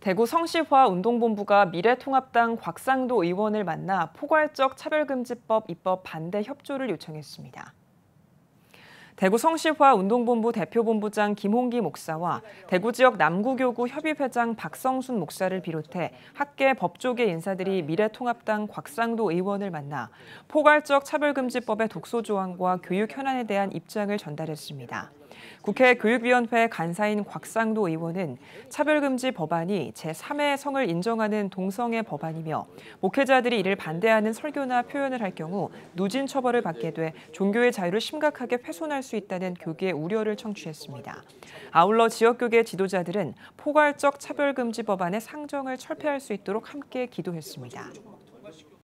대구 성시화 운동본부가 미래통합당 곽상도 의원을 만나 포괄적 차별금지법 입법 반대 협조를 요청했습니다. 대구 성시화 운동본부 대표본부장 김홍기 목사와 대구 지역 남구교구 협의회장 박성순 목사를 비롯해 학계 법조계 인사들이 미래통합당 곽상도 의원을 만나 포괄적 차별금지법의 독소 조항과 교육 현안에 대한 입장을 전달했습니다. 국회 교육위원회 간사인 곽상도 의원은 차별금지 법안이 제3의 성을 인정하는 동성애 법안이며 목회자들이 이를 반대하는 설교나 표현을 할 경우 누진 처벌을 받게 돼 종교의 자유를 심각하게 훼손할 수 있다는 교계의 우려를 청취했습니다. 아울러 지역교계 지도자들은 포괄적 차별금지 법안의 상정을 철폐할 수 있도록 함께 기도했습니다.